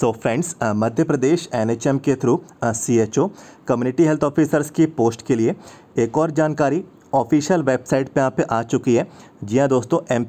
सो friends Madhya Pradesh NHM के through CHO community health officers की post के लिए एक और जानकारी ऑफिशियल वेबसाइट पे यहाँ पे आ चुकी है जी हाँ दोस्तों एम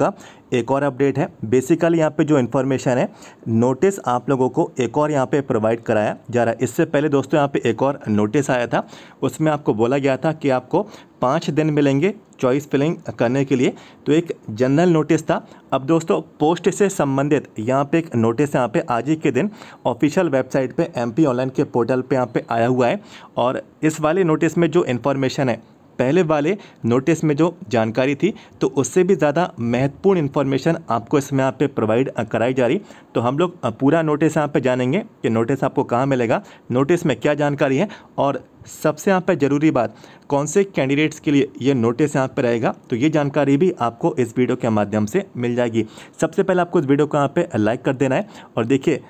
का एक और अपडेट है बेसिकली यहाँ पे जो इन्फॉर्मेशन है नोटिस आप लोगों को एक और यहाँ पे प्रोवाइड कराया जा रहा है इससे पहले दोस्तों यहाँ पे एक और नोटिस आया था उसमें आपको बोला गया था कि आपको पाँच दिन मिलेंगे चॉइस फिलिंग करने के लिए तो एक जनरल नोटिस था अब दोस्तों पोस्ट से संबंधित यहाँ पे एक नोटिस यहाँ पे आज ही के दिन ऑफिशियल वेबसाइट पे एमपी ऑनलाइन के पोर्टल पे यहाँ पे आया हुआ है और इस वाले नोटिस में जो इन्फॉर्मेशन है पहले वाले नोटिस में जो जानकारी थी तो उससे भी ज़्यादा महत्वपूर्ण इन्फॉर्मेशन आपको इसमें यहाँ पे प्रोवाइड कराई जा रही तो हम लोग पूरा नोटिस यहाँ पे जानेंगे कि नोटिस आपको कहाँ मिलेगा नोटिस में क्या जानकारी है और सबसे यहाँ पर ज़रूरी बात कौन से कैंडिडेट्स के लिए ये नोटिस यहाँ पर रहेगा तो ये जानकारी भी आपको इस वीडियो के माध्यम से मिल जाएगी सबसे पहले आपको इस वीडियो को यहाँ पर लाइक कर देना है और देखिए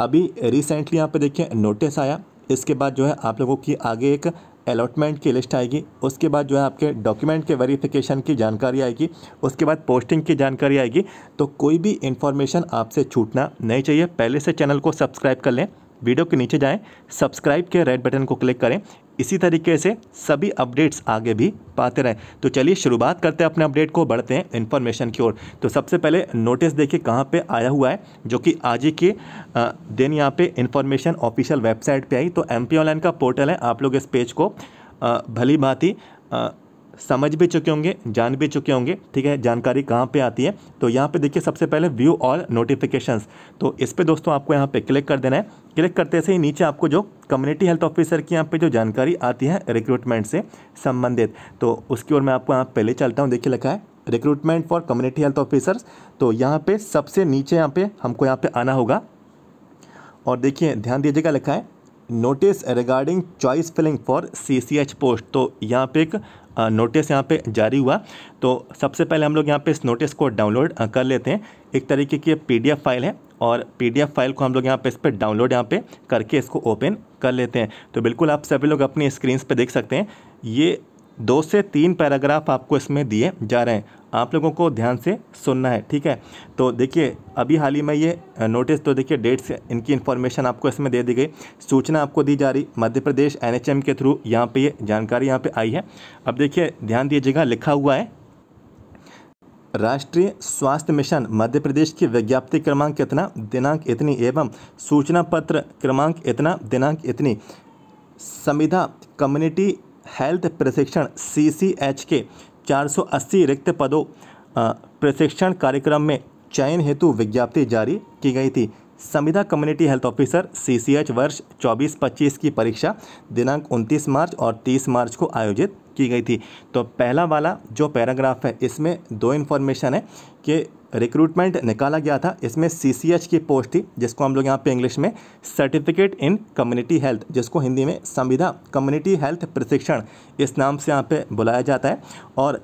अभी रिसेंटली यहाँ पर देखिए नोटिस आया इसके बाद जो है आप लोगों की आगे एक अलॉटमेंट की लिस्ट आएगी उसके बाद जो है आपके डॉक्यूमेंट के वेरिफिकेशन की जानकारी आएगी उसके बाद पोस्टिंग की जानकारी आएगी तो कोई भी इन्फॉर्मेशन आपसे छूटना नहीं चाहिए पहले से चैनल को सब्सक्राइब कर लें वीडियो के नीचे जाएं सब्सक्राइब के रेड बटन को क्लिक करें इसी तरीके से सभी अपडेट्स आगे भी पाते रहें तो चलिए शुरुआत करते हैं अपने अपडेट को बढ़ते हैं इन्फॉर्मेशन की ओर तो सबसे पहले नोटिस देखिए कहाँ पे आया हुआ है जो कि आज ही के दिन यहाँ पे इन्फॉर्मेशन ऑफिशियल वेबसाइट पे आई तो एम ऑनलाइन का पोर्टल है आप लोग इस पेज को भली भांति समझ भी चुके होंगे जान भी चुके होंगे ठीक है जानकारी कहाँ पे आती है तो यहाँ पे देखिए सबसे पहले व्यू ऑल नोटिफिकेशंस तो इस पर दोस्तों आपको यहाँ पे क्लिक कर देना है क्लिक करते से ही नीचे आपको जो कम्युनिटी हेल्थ ऑफिसर की यहाँ पे जो जानकारी आती है रिक्रूटमेंट से संबंधित तो उसकी ओर मैं आपको यहाँ पहले चलता हूँ देखिए लिखा है recruitment for community health officers तो यहाँ पे सबसे नीचे यहाँ पे हमको यहाँ पे आना होगा और देखिए ध्यान दीजिएगा लिखा है notice regarding choice filling for C C H post तो यहाँ पे एक नोटिस यहाँ पे जारी हुआ तो सबसे पहले हम लोग यहाँ पे इस नोटिस को डाउनलोड कर लेते हैं एक तरीके की पी डी एफ फाइल है और पीडीएफ फाइल को हम लोग यहाँ पे इस पर डाउनलोड यहाँ पे करके इसको ओपन कर लेते हैं तो बिल्कुल आप सभी लोग अपनी स्क्रीन पर देख सकते हैं ये दो से तीन पैराग्राफ आपको इसमें दिए जा रहे हैं आप लोगों को ध्यान से सुनना है ठीक है तो देखिए अभी हाल ही में ये नोटिस तो देखिए डेट्स इनकी इन्फॉर्मेशन आपको इसमें दे दी गई सूचना आपको दी जा रही मध्य प्रदेश एनएचएम के थ्रू यहाँ पे ये जानकारी यहाँ पे आई है अब देखिए ध्यान दीजिएगा लिखा हुआ है राष्ट्रीय स्वास्थ्य मिशन मध्य प्रदेश की विज्ञप्ति क्रमांक इतना दिनांक इतनी एवं सूचना पत्र क्रमांक इतना दिनांक इतनी संविधा कम्युनिटी हेल्थ प्रशिक्षण सी सी एच के चार सौ अस्सी रिक्त पदों प्रशिक्षण कार्यक्रम में चयन हेतु विज्ञप्ति जारी की गई थी संविदा कम्युनिटी हेल्थ ऑफिसर सीसीएच वर्ष 24-25 की परीक्षा दिनांक 29 मार्च और 30 मार्च को आयोजित की गई थी तो पहला वाला जो पैराग्राफ है इसमें दो इन्फॉर्मेशन है कि रिक्रूटमेंट निकाला गया था इसमें सी सी एच की पोस्ट थी जिसको हम लोग यहाँ पे इंग्लिश में सर्टिफिकेट इन कम्युनिटी हेल्थ जिसको हिंदी में संविधा कम्युनिटी हेल्थ प्रशिक्षण इस नाम से यहाँ पर बुलाया जाता है और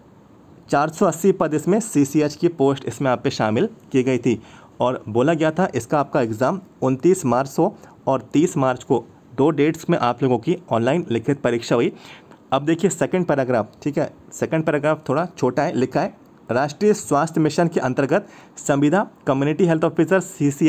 480 पद इसमें सी सी एच की पोस्ट इसमें यहाँ पे शामिल की गई थी और बोला गया था इसका आपका एग्ज़ाम 29 मार्च हो और 30 मार्च को दो डेट्स में आप लोगों की ऑनलाइन लिखित परीक्षा हुई अब देखिए सेकंड पैराग्राफ ठीक है सेकंड पैराग्राफ थोड़ा छोटा है लिखा है राष्ट्रीय स्वास्थ्य मिशन के अंतर्गत संविधा कम्युनिटी हेल्थ ऑफिसर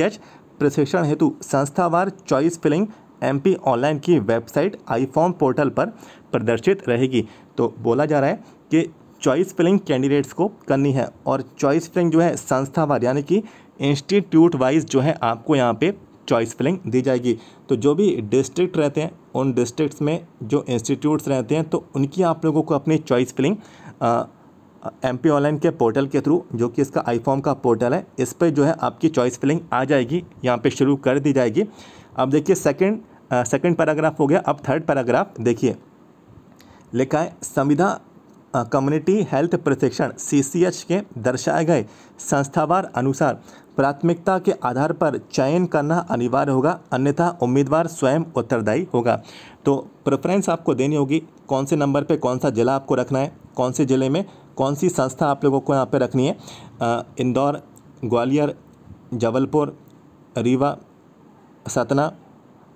एच प्रशिक्षण हेतु संस्थावार चॉइस फिलिंग एम ऑनलाइन की वेबसाइट आई फॉर्म पोर्टल पर प्रदर्शित रहेगी तो बोला जा रहा है कि चॉइस फिलिंग कैंडिडेट्स को करनी है और चॉइस फिलिंग जो है संस्थावार यानी कि इंस्टीट्यूट वाइज जो है आपको यहाँ पे चॉइस फिलिंग दी जाएगी तो जो भी डिस्ट्रिक्ट रहते हैं उन डिस्ट्रिक्ट्स में जो इंस्टीट्यूट्स रहते हैं तो उनकी आप लोगों को अपनी choice filling M P online के पोर्टल के थ्रू जो कि इसका आई फॉर्म का पोर्टल है इस पर जो है आपकी चॉइस फिलिंग आ जाएगी यहाँ पर शुरू कर दी जाएगी अब देखिए सेकेंड सेकेंड पैराग्राफ हो गया अब थर्ड पैराग्राफ देखिए लिखा है संविधा कम्युनिटी हेल्थ प्रशिक्षण सी के दर्शाए गए संस्थावार अनुसार प्राथमिकता के आधार पर चयन करना अनिवार्य होगा अन्यथा उम्मीदवार स्वयं उत्तरदायी होगा तो प्रेफरेंस आपको देनी होगी कौन से नंबर पे कौन सा ज़िला आपको रखना है कौन से ज़िले में कौन सी संस्था आप लोगों को यहाँ पे रखनी है इंदौर ग्वालियर जबलपुर रीवा सतना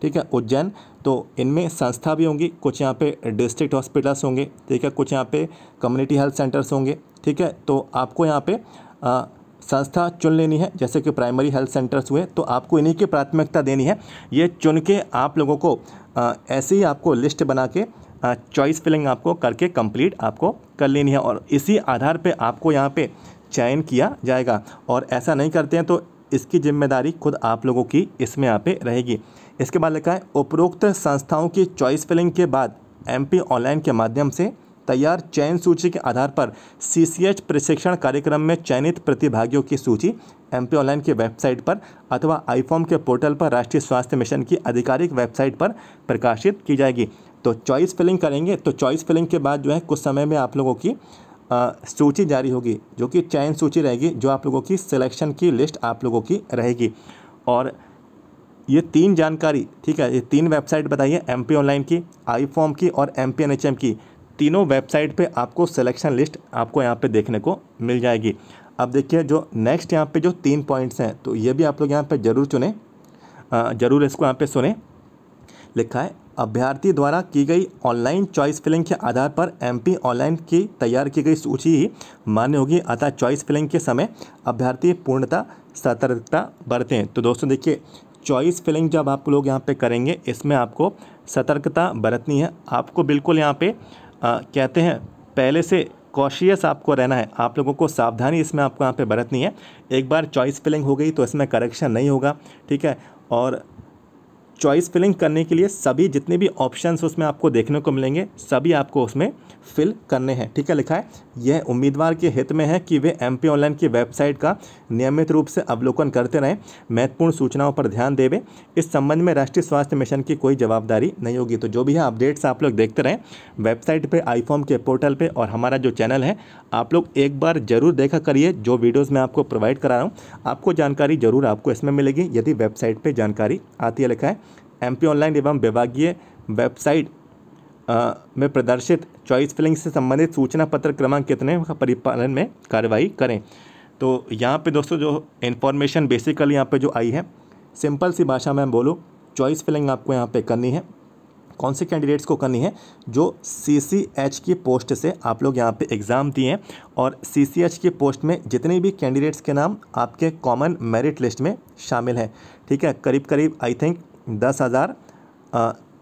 ठीक है उज्जैन तो इनमें संस्था भी होंगी कुछ यहाँ पे डिस्ट्रिक्ट हॉस्पिटल्स होंगे ठीक है कुछ यहाँ पे कम्युनिटी हेल्थ सेंटर्स होंगे ठीक है तो आपको यहाँ पे आ, संस्था चुन लेनी है जैसे कि प्राइमरी हेल्थ सेंटर्स हुए तो आपको इन्हीं की प्राथमिकता देनी है ये चुन के आप लोगों को ऐसे ही आपको लिस्ट बना के चॉइस फिलिंग आपको करके कंप्लीट आपको कर लेनी है और इसी आधार पे आपको यहाँ पे चयन किया जाएगा और ऐसा नहीं करते हैं तो इसकी जिम्मेदारी खुद आप लोगों की इसमें यहाँ पे रहेगी इसके बाद लिखा है उपरोक्त संस्थाओं की चॉइस फिलिंग के बाद एमपी ऑनलाइन के माध्यम से तैयार चयन सूची के आधार पर सीसीएच प्रशिक्षण कार्यक्रम में चयनित प्रतिभागियों की सूची एम पी ऑनलाइन की वेबसाइट पर अथवा आई फॉर्म के पोर्टल पर राष्ट्रीय स्वास्थ्य मिशन की आधिकारिक वेबसाइट पर प्रकाशित की जाएगी तो चॉइस फिलिंग करेंगे तो चॉइस फिलिंग के बाद जो है कुछ समय में आप लोगों की आ, सूची जारी होगी जो कि चयन सूची रहेगी जो आप लोगों की सिलेक्शन की लिस्ट आप लोगों की रहेगी और ये तीन जानकारी ठीक है ये तीन वेबसाइट बताइए एम ऑनलाइन की आई फॉर्म की और एम की तीनों वेबसाइट पे आपको सिलेक्शन लिस्ट आपको यहाँ पे देखने को मिल जाएगी अब देखिए जो नेक्स्ट यहाँ पे जो तीन पॉइंट्स हैं तो ये भी आप लोग यहाँ पे ज़रूर चुने ज़रूर इसको यहाँ पे सुने लिखा है अभ्यर्थी द्वारा की गई ऑनलाइन चॉइस फिलिंग के आधार पर एमपी ऑनलाइन की तैयार की गई सूची ही मान्य होगी अतः चॉइस फिलिंग के समय अभ्यर्थी पूर्णता सतर्कता बरतें तो दोस्तों देखिए चॉइस फिलिंग जब आप लोग यहाँ पे करेंगे इसमें आपको सतर्कता बरतनी है आपको बिल्कुल यहाँ पे आ, कहते हैं पहले से कॉशियस आपको रहना है आप लोगों को सावधानी इसमें आपको यहाँ पे बरतनी है एक बार चॉइस फिलिंग हो गई तो इसमें करेक्शन नहीं होगा ठीक है और चॉइस फिलिंग करने के लिए सभी जितने भी ऑप्शंस उसमें आपको देखने को मिलेंगे सभी आपको उसमें फिल करने हैं ठीक है लिखा है यह उम्मीदवार के हित में है कि वे एम ऑनलाइन की वेबसाइट का नियमित रूप से अवलोकन करते रहें महत्वपूर्ण सूचनाओं पर ध्यान देवे इस संबंध में राष्ट्रीय स्वास्थ्य मिशन की कोई जवाबदारी नहीं होगी तो जो भी है अपडेट्स आप लोग देखते रहें वेबसाइट पर आईफॉर्म के पोर्टल पर और हमारा जो चैनल है आप लोग एक बार जरूर देखा करिए जो वीडियोज़ मैं आपको प्रोवाइड करा रहा हूँ आपको जानकारी जरूर आपको इसमें मिलेगी यदि वेबसाइट पर जानकारी आती है लिखा है पी ऑनलाइन एवं विभागीय वेबसाइट में प्रदर्शित चॉइस फिलिंग से संबंधित सूचना पत्र क्रमांक कितने का परिपालन में कार्रवाई करें तो यहाँ पे दोस्तों जो इन्फॉर्मेशन बेसिकली यहाँ पे जो आई है सिंपल सी भाषा में बोलूँ चॉइस फिलिंग आपको यहाँ पे करनी है कौन से कैंडिडेट्स को करनी है जो सी सी एच की पोस्ट से आप लोग यहाँ पे एग्ज़ाम दिए हैं और सी सी एच की पोस्ट में जितने भी कैंडिडेट्स के नाम आपके कॉमन मेरिट लिस्ट में शामिल हैं ठीक है करीब करीब आई थिंक दस हज़ार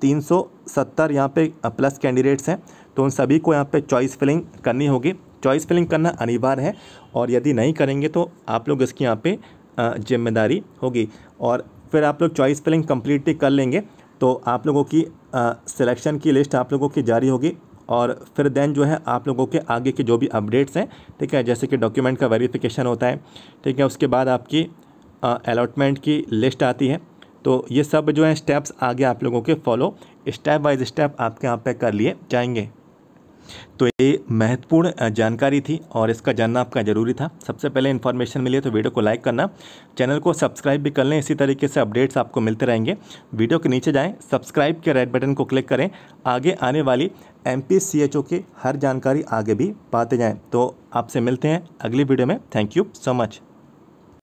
तीन सौ सत्तर यहाँ पे प्लस कैंडिडेट्स हैं तो उन सभी को यहाँ पे चॉइस फिलिंग करनी होगी चॉइस फिलिंग करना अनिवार्य है और यदि नहीं करेंगे तो आप लोग इसकी यहाँ पे जिम्मेदारी होगी और फिर आप लोग चॉइस फिलिंग कम्प्लीटली कर लेंगे तो आप लोगों की सिलेक्शन की लिस्ट आप लोगों की जारी होगी और फिर देन जो है आप लोगों के आगे के जो भी अपडेट्स हैं ठीक है जैसे कि डॉक्यूमेंट का वेरिफिकेशन होता है ठीक है उसके बाद आपकी अलाटमेंट की लिस्ट आती है तो ये सब जो है स्टेप्स आगे आप लोगों के फॉलो स्टेप बाय स्टेप आपके यहाँ पे कर लिए जाएंगे तो ये महत्वपूर्ण जानकारी थी और इसका जानना आपका ज़रूरी था सबसे पहले इन्फॉर्मेशन मिली तो वीडियो को लाइक करना चैनल को सब्सक्राइब भी कर लें इसी तरीके से अपडेट्स आपको मिलते रहेंगे वीडियो के नीचे जाएं सब्सक्राइब के रेड बटन को क्लिक करें आगे आने वाली एम पी की हर जानकारी आगे भी पाते जाएँ तो आपसे मिलते हैं अगली वीडियो में थैंक यू सो मच